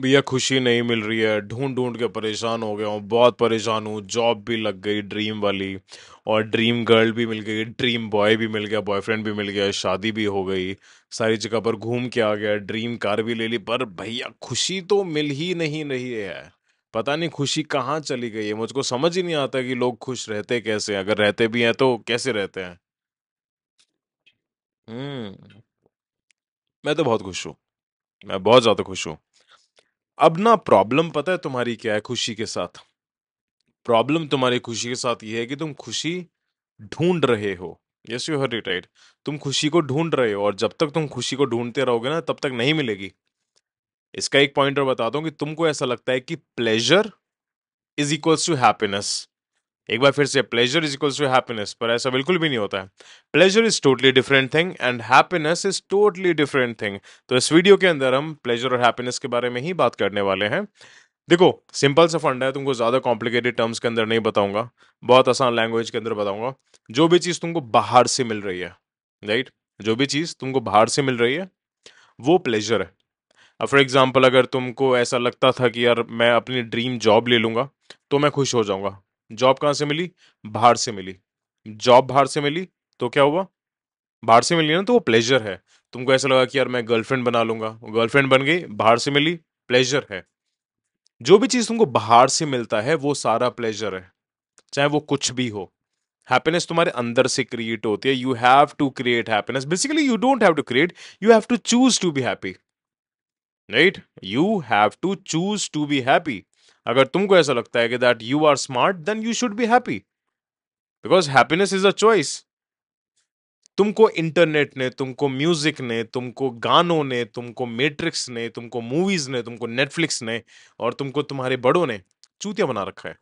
भैया खुशी नहीं मिल रही है ढूंढ ढूंढ के परेशान हो गया हूँ बहुत परेशान हूँ जॉब भी लग गई ड्रीम वाली और ड्रीम गर्ल भी मिल गई ड्रीम बॉय भी मिल गया बॉयफ्रेंड भी मिल गया शादी भी हो गई सारी जगह पर घूम के आ गया ड्रीम कार भी ले ली पर भैया खुशी तो मिल ही नहीं रही है पता नहीं खुशी कहाँ चली गई है मुझको समझ ही नहीं आता कि लोग खुश रहते कैसे हैं अगर रहते भी हैं तो कैसे रहते हैं हम्म मैं तो बहुत खुश हूँ मैं बहुत ज़्यादा खुश हूँ अब ना प्रॉब्लम पता है तुम्हारी क्या है खुशी के साथ प्रॉब्लम तुम्हारी खुशी के साथ ये है कि तुम खुशी ढूंढ रहे हो यस यू हर राइट तुम खुशी को ढूंढ रहे हो और जब तक तुम खुशी को ढूंढते रहोगे ना तब तक नहीं मिलेगी इसका एक पॉइंट और बताता हूं कि तुमको ऐसा लगता है कि pleasure is equals to happiness एक बार फिर से pleasure is equals to happiness पर ऐसा बिल्कुल भी नहीं होता है pleasure is totally different thing and happiness is totally different thing तो इस वीडियो के अंदर हम प्लेजर और हैप्पीनेस के बारे में ही बात करने वाले हैं देखो सिंपल सा फंड है तुमको ज़्यादा कॉम्प्लिकेटेड टर्म्स के अंदर नहीं बताऊंगा बहुत आसान लैंग्वेज के अंदर बताऊंगा जो भी चीज़ तुमको बाहर से मिल रही है राइट जो भी चीज़ तुमको बाहर से मिल रही है वो प्लेजर है अब फॉर एग्जाम्पल अगर तुमको ऐसा लगता था कि यार मैं अपनी ड्रीम जॉब ले लूँगा तो मैं खुश हो जाऊँगा जॉब कहाँ से मिली बाहर से मिली जॉब बाहर से मिली तो क्या हुआ बाहर से मिली ना तो वो प्लेजर है तुमको ऐसा लगा कि यार मैं गर्लफ्रेंड बना लूंगा गर्लफ्रेंड बन गई बाहर से मिली प्लेजर है जो भी चीज़ तुमको बाहर से मिलता है वो सारा प्लेजर है चाहे वो कुछ भी हो हैप्पीनेस तुम्हारे अंदर से क्रिएट होती है you have to create happiness basically you don't have to create you have to choose to be happy right you have to choose to be happy अगर तुमको ऐसा लगता है कि that you are smart then you should be happy because happiness is a choice तुमको internet ने तुमको music ने तुमको गानों ने तुमको मेट्रिक्स ने तुमको मूवीज ने तुमको नेटफ्लिक्स ने और तुमको तुम्हारे बड़ों ने चूतिया बना रखा है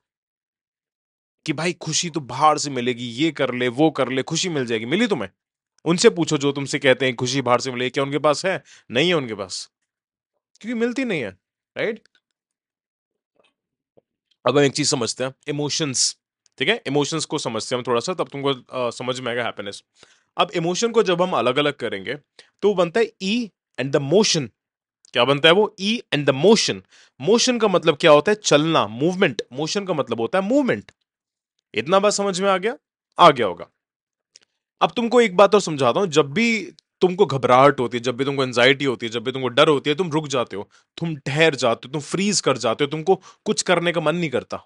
कि भाई खुशी तो बाहर से मिलेगी ये कर ले वो कर ले खुशी मिल जाएगी मिली तुम्हें उनसे पूछो जो तुमसे कहते हैं खुशी बाहर से मिलेगी क्या उनके पास है नहीं है उनके पास क्योंकि मिलती नहीं है राइट अब हम एक चीज़ समझते हैं इमोशंस ठीक है इमोशंस को समझते हैं हम थोड़ा सा तब तुमको आ, समझ में आएगा हैप्पीनेस अब इमोशन को जब हम अलग अलग करेंगे तो बनता है ई एंड द मोशन क्या बनता है वो E and the motion motion का मतलब क्या होता है चलना मूवमेंट मोशन का मतलब होता है मूवमेंट इतना बात समझ में आ गया आ गया होगा अब तुमको एक बात और समझाता हूं जब भी तुमको घबराहट होती है जब भी तुमको एनजाइटी होती है जब भी तुमको डर होती है तुम रुक जाते हो तुम ठहर जाते हो तुम फ्रीज कर जाते हो तुमको कुछ करने का मन नहीं करता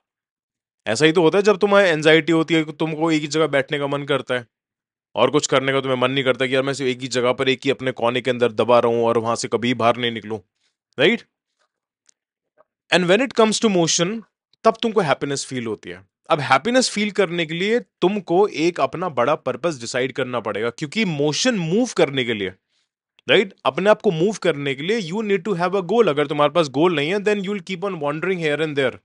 ऐसा ही तो होता है जब तुम्हें एनजाइटी होती है तुमको एक ही जगह बैठने का मन करता है और कुछ करने का तुम्हें मन नहीं करता कि यार मैं सिर्फ एक ही जगह पर एक ही अपने कोने के अंदर दबा रहा और वहां से कभी बाहर नहीं निकलू right and when it comes to motion तब तुमको हैप्पीनेस फील होती है अब हैप्पीनेस फील करने के लिए तुमको एक अपना बड़ा पर्पस डिसाइड करना पड़ेगा क्योंकि मोशन मूव करने के लिए राइट right? अपने आप को मूव करने के लिए you need to have a goal अगर तुम्हारे पास गोल नहीं है then you will keep on wandering here and there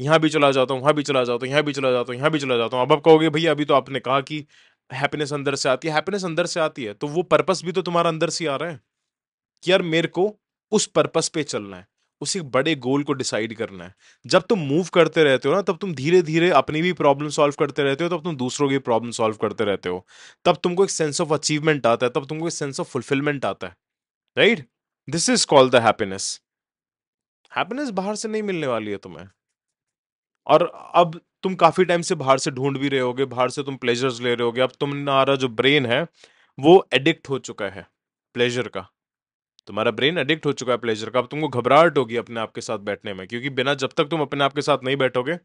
यहाँ भी चला जाता हूँ वहाँ भी चला जाता हूँ यहाँ भी चला जाता हूँ यहाँ भी चला जाता हूँ अब आप कहोगे भैया अभी तो आपने कहा कि हैप्पीनेस अंदर से आती है हैप्पीनेस अंदर से आती है तो वो पर्पस भी तो तुम्हारा अंदर से आ रहा है कि यार मेरे को उस पर्पस पे चलना है उसी बड़े गोल को डिसाइड करना है जब तुम मूव करते रहते हो ना तब तुम धीरे धीरे अपनी भी प्रॉब्लम सॉल्व करते रहते हो तब तुम दूसरों की प्रॉब्लम सॉल्व करते रहते हो तब तुमको एक सेंस ऑफ अचीवमेंट आता है तब तुमको एक सेंस ऑफ फुलफिलमेंट आता है right this is called the happiness happiness बाहर से नहीं मिलने वाली है तुम्हें और अब तुम काफी टाइम से बाहर से ढूंढ भी रहे होगे बाहर से तुम प्लेजर्स ले रहे होगे अब तुम्हारा जो ब्रेन है वो एडिक्ट हो चुका है प्लेजर का तुम्हारा ब्रेन अडिक्ट हो चुका है प्लेजर का अब तुमको घबराहट होगी अपने आप के साथ बैठने में क्योंकि बिना जब तक तुम अपने आप के साथ नहीं बैठोगे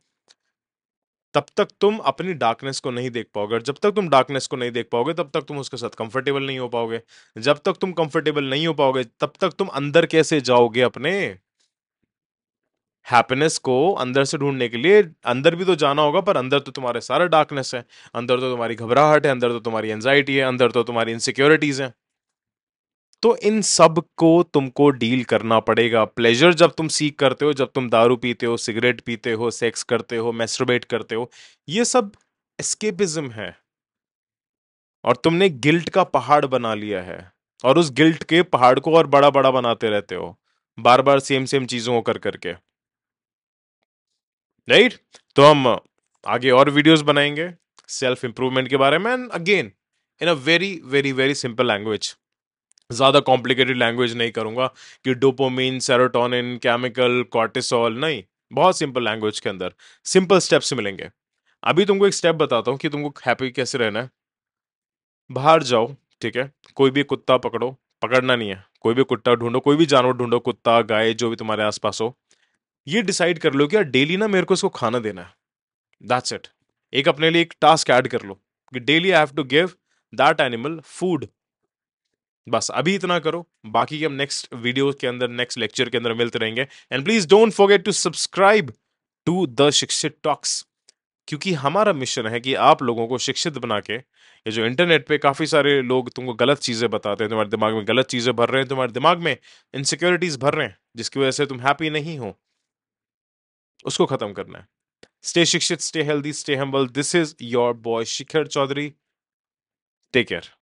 तब तक तुम अपनी डार्कनेस को नहीं देख पाओगे जब तक तुम डार्कनेस को नहीं देख पाओगे तब तक तुम उसके साथ कंफर्टेबल नहीं हो पाओगे जब तक तुम कंफर्टेबल नहीं हो पाओगे तब तक तुम अंदर कैसे जाओगे अपने हैप्पीनेस को अंदर से ढूंढने के लिए अंदर भी तो जाना होगा पर अंदर तो तुम्हारे सारा डार्कनेस है अंदर तो तुम्हारी घबराहट है अंदर तो तुम्हारी एंजाइटी है अंदर तो तुम्हारी इनसिक्योरिटीज हैं तो इन सब को तुमको डील करना पड़ेगा प्लेजर जब तुम सीख करते हो जब तुम दारू पीते हो सिगरेट पीते हो सेक्स करते हो मैस्ट्रोबेट करते हो ये सब एस्केपिज्म है और तुमने गिल्ट का पहाड़ बना लिया है और उस गिल्ट के पहाड़ को और बड़ा बड़ा बनाते रहते हो बार बार सेम सेम चीजों को कर करके राइट तो हम आगे और वीडियोस बनाएंगे सेल्फ इंप्रूवमेंट के बारे में and again in a very very very simple language ज़्यादा कॉम्प्लिकेटेड लैंग्वेज नहीं करूँगा कि डोपोमिन सेरोटोनिन केमिकल कॉर्टिसोल नहीं बहुत सिंपल लैंग्वेज के अंदर सिंपल स्टेप्स मिलेंगे अभी तुमको एक स्टेप बताता हूँ कि तुमको हैप्पी कैसे रहना है बाहर जाओ ठीक है कोई भी कुत्ता पकड़ो पकड़ना नहीं है कोई भी कुत्ता ढूंढो कोई भी जानवर ढूंढो कुत्ता गाय जो भी तुम्हारे आसपास हो ये डिसाइड कर लो कि यार डेली ना मेरे को इसको खाना देना है दैट्स इट एक अपने लिए एक टास्क ऐड कर लो कि daily I have to give that animal food बस अभी इतना करो बाकी के हम नेक्स्ट वीडियो के अंदर नेक्स्ट लेक्चर के अंदर मिलते रहेंगे and please don't forget to subscribe to the Shikshit talks क्योंकि हमारा मिशन है कि आप लोगों को शिक्षित बना के ये जो इंटरनेट पे काफ़ी सारे लोग तुमको गलत चीज़ें बताते हैं तुम्हारे दिमाग में गलत चीज़ें भर रहे हैं तुम्हारे दिमाग में इनसिक्योरिटीज़ भर रहे हैं जिसकी वजह से तुम हैप्पी नहीं हो उसको ख़त्म करना है stay Shikshit stay healthy stay humble this is your boy Shikhar Chaudhary take care